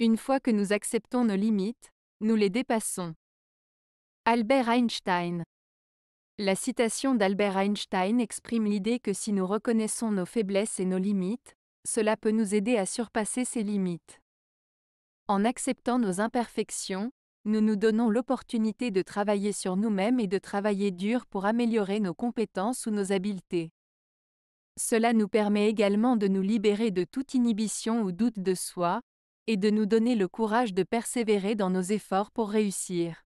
Une fois que nous acceptons nos limites, nous les dépassons. Albert Einstein La citation d'Albert Einstein exprime l'idée que si nous reconnaissons nos faiblesses et nos limites, cela peut nous aider à surpasser ces limites. En acceptant nos imperfections, nous nous donnons l'opportunité de travailler sur nous-mêmes et de travailler dur pour améliorer nos compétences ou nos habiletés. Cela nous permet également de nous libérer de toute inhibition ou doute de soi, et de nous donner le courage de persévérer dans nos efforts pour réussir.